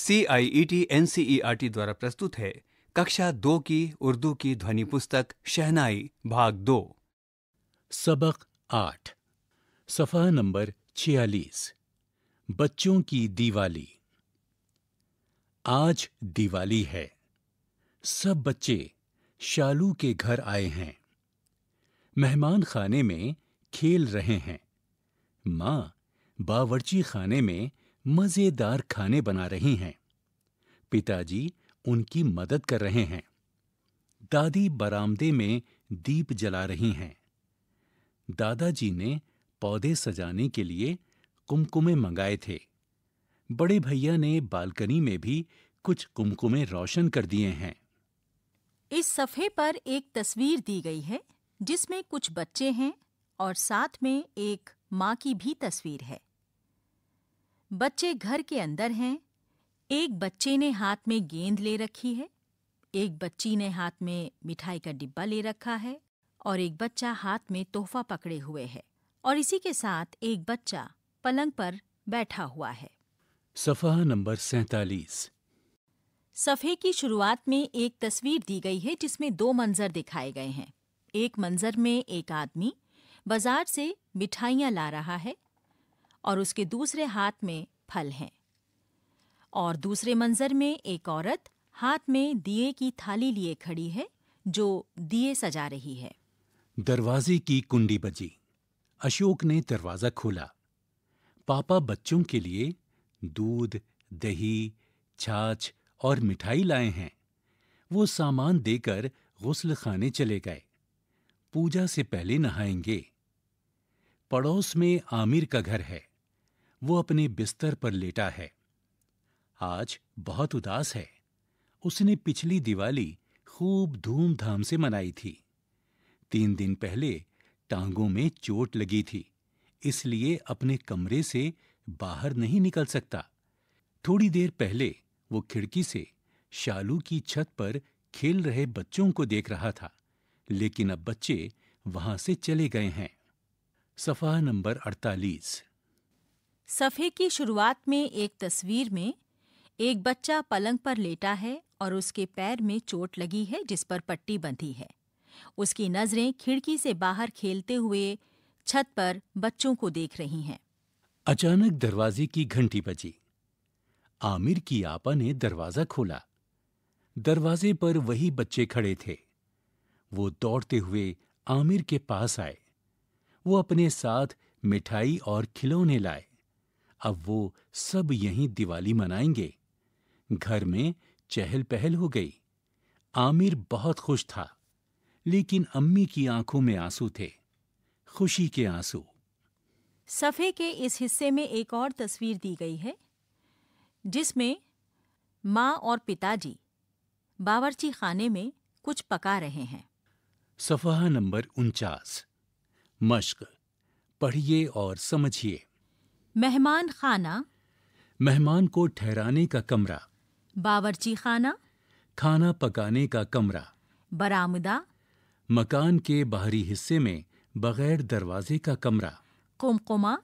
C I E T N C E R T द्वारा प्रस्तुत है कक्षा दो की उर्दू की ध्वनि पुस्तक शहनाई भाग दो सबक आठ सफा नंबर छियालीस बच्चों की दिवाली आज दिवाली है सब बच्चे शालू के घर आए हैं मेहमान खाने में खेल रहे हैं माँ बावर्ची खाने में मजेदार खाने बना रही हैं पिताजी उनकी मदद कर रहे हैं दादी बरामदे में दीप जला रही हैं दादाजी ने पौधे सजाने के लिए कुमकुमे मंगाए थे बड़े भैया ने बालकनी में भी कुछ कुमकुमे रोशन कर दिए हैं इस सफ़े पर एक तस्वीर दी गई है जिसमें कुछ बच्चे हैं और साथ में एक माँ की भी तस्वीर है बच्चे घर के अंदर हैं एक बच्चे ने हाथ में गेंद ले रखी है एक बच्ची ने हाथ में मिठाई का डिब्बा ले रखा है और एक बच्चा हाथ में तोहफा पकड़े हुए है और इसी के साथ एक बच्चा पलंग पर बैठा हुआ है सफा नंबर सैतालीस सफ़े की शुरुआत में एक तस्वीर दी गई है जिसमें दो मंजर दिखाए गए हैं एक मंजर में एक आदमी बाजार से मिठाइयाँ ला रहा है और उसके दूसरे हाथ में फल हैं और दूसरे मंजर में एक औरत हाथ में दिए की थाली लिए खड़ी है जो दिए सजा रही है दरवाजे की कुंडी बजी अशोक ने दरवाजा खोला पापा बच्चों के लिए दूध दही छाछ और मिठाई लाए हैं वो सामान देकर गुस्ल खाने चले गए पूजा से पहले नहाएंगे पड़ोस में आमिर का घर है वो अपने बिस्तर पर लेटा है आज बहुत उदास है उसने पिछली दिवाली खूब धूमधाम से मनाई थी तीन दिन पहले टांगों में चोट लगी थी इसलिए अपने कमरे से बाहर नहीं निकल सकता थोड़ी देर पहले वो खिड़की से शालू की छत पर खेल रहे बच्चों को देख रहा था लेकिन अब बच्चे वहां से चले गए हैं सफा नंबर 48 सफ़े की शुरुआत में एक तस्वीर में एक बच्चा पलंग पर लेटा है और उसके पैर में चोट लगी है जिस पर पट्टी बंधी है उसकी नजरें खिड़की से बाहर खेलते हुए छत पर बच्चों को देख रही हैं अचानक दरवाजे की घंटी बजी आमिर की आपा ने दरवाजा खोला दरवाजे पर वही बच्चे खड़े थे वो दौड़ते हुए आमिर के पास आए वो अपने साथ मिठाई और खिलौने लाए अब वो सब यहीं दिवाली मनाएंगे घर में चहल पहल हो गई आमिर बहुत खुश था लेकिन अम्मी की आंखों में आंसू थे खुशी के आंसू सफ़े के इस हिस्से में एक और तस्वीर दी गई है जिसमें माँ और पिताजी बावरची खाने में कुछ पका रहे हैं सफ़ा नंबर उनचास मश्क पढ़िए और समझिए मेहमान खाना मेहमान को ठहराने का कमरा बावर्ची खाना खाना पकाने का कमरा बरामदा मकान के बाहरी हिस्से में बगैर दरवाजे का कमरा कुमकुमा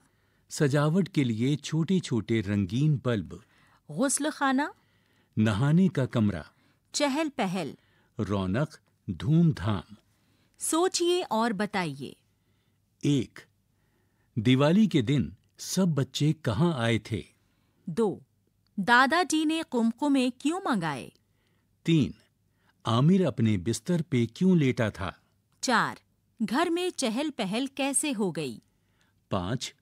सजावट के लिए छोटे छोटे रंगीन बल्ब गुस्ल खाना नहाने का कमरा चहल पहल रौनक धूमधाम सोचिए और बताइए एक दिवाली के दिन सब बच्चे कहाँ आए थे दो दादाजी ने कुमकुमे क्यों मंगाए तीन आमिर अपने बिस्तर पे क्यों लेटा था चार घर में चहल पहल कैसे हो गई पाँच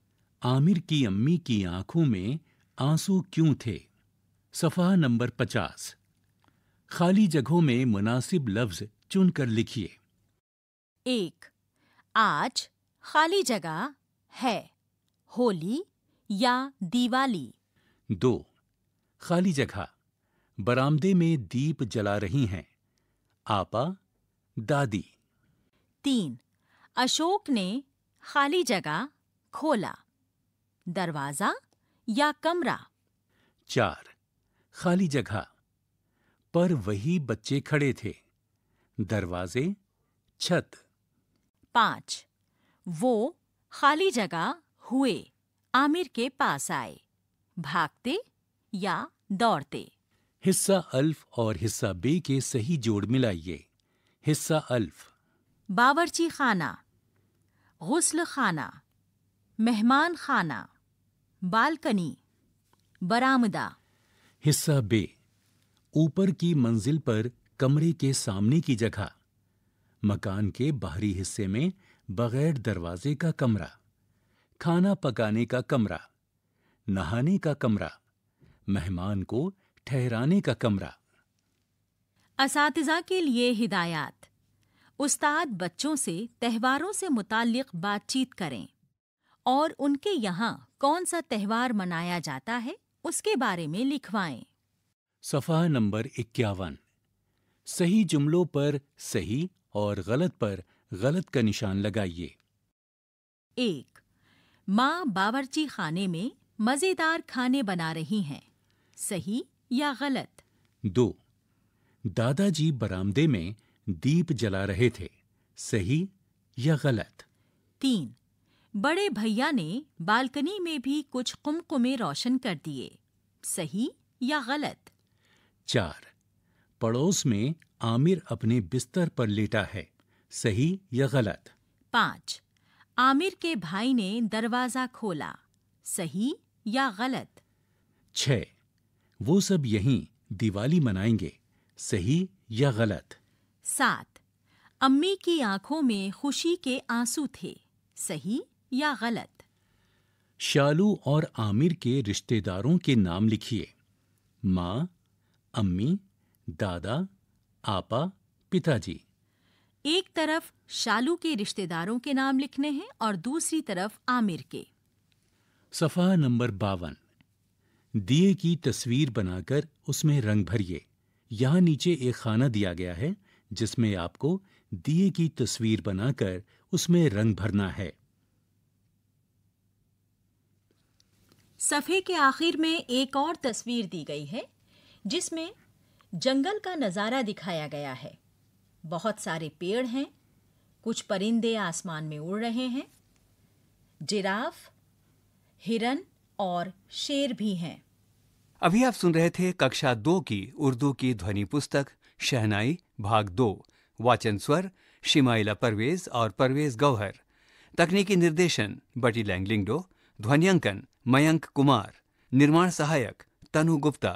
आमिर की अम्मी की आंखों में आंसू क्यों थे सफा नंबर पचास खाली जगहों में मुनासिब लफ्ज चुनकर लिखिए एक आज खाली जगह है होली या दिवाली दो खाली जगह बरामदे में दीप जला रही हैं आपा दादी तीन अशोक ने खाली जगह खोला दरवाजा या कमरा चार खाली जगह पर वही बच्चे खड़े थे दरवाजे छत पांच वो खाली जगह हुए आमिर के पास आए भागते या दौड़ते हिस्सा अल्फ और हिस्सा बे के सही जोड़ मिलाइए हिस्सा अल्फ बावर्ची खाना गसल खाना मेहमान खाना बालकनी बरामदा हिस्सा बे ऊपर की मंजिल पर कमरे के सामने की जगह मकान के बाहरी हिस्से में बगैर दरवाजे का कमरा खाना पकाने का कमरा नहाने का कमरा मेहमान को ठहराने का कमरा इस के लिए हिदायत उस्ताद बच्चों से त्योहारों से मुतालिक बातचीत करें और उनके यहाँ कौन सा त्यौहार मनाया जाता है उसके बारे में लिखवाएं। सफा नंबर इक्यावन सही जुमलों पर सही और गलत पर गलत का निशान लगाइए एक माँ बावर्ची खाने में मजेदार खाने बना रही हैं सही या गलत दो दादाजी बरामदे में दीप जला रहे थे सही या गलत तीन बड़े भैया ने बालकनी में भी कुछ कुमकुमे रोशन कर दिए सही या गलत चार पड़ोस में आमिर अपने बिस्तर पर लेटा है सही या गलत पाँच आमिर के भाई ने दरवाजा खोला सही या गलत छ वो सब यहीं दिवाली मनाएंगे सही या गलत सात अम्मी की आंखों में खुशी के आंसू थे सही या गलत शालू और आमिर के रिश्तेदारों के नाम लिखिए माँ अम्मी दादा आपा पिताजी एक तरफ शालू के रिश्तेदारों के नाम लिखने हैं और दूसरी तरफ आमिर के सफा नंबर बावन दिए की तस्वीर बनाकर उसमें रंग भरिए यहाँ नीचे एक खाना दिया गया है जिसमें आपको दिए की तस्वीर बनाकर उसमें रंग भरना है सफ़े के आखिर में एक और तस्वीर दी गई है जिसमें जंगल का नज़ारा दिखाया गया है बहुत सारे पेड़ हैं कुछ परिंदे आसमान में उड़ रहे हैं जिराफ हिरन और शेर भी हैं अभी आप सुन रहे थे कक्षा दो की उर्दू की ध्वनि पुस्तक शहनाई भाग दो वाचन स्वर शिमाइला परवेज और परवेज गौहर तकनीकी निर्देशन बटी लैंगलिंगडो ध्वनियांकन मयंक कुमार निर्माण सहायक तनु गुप्ता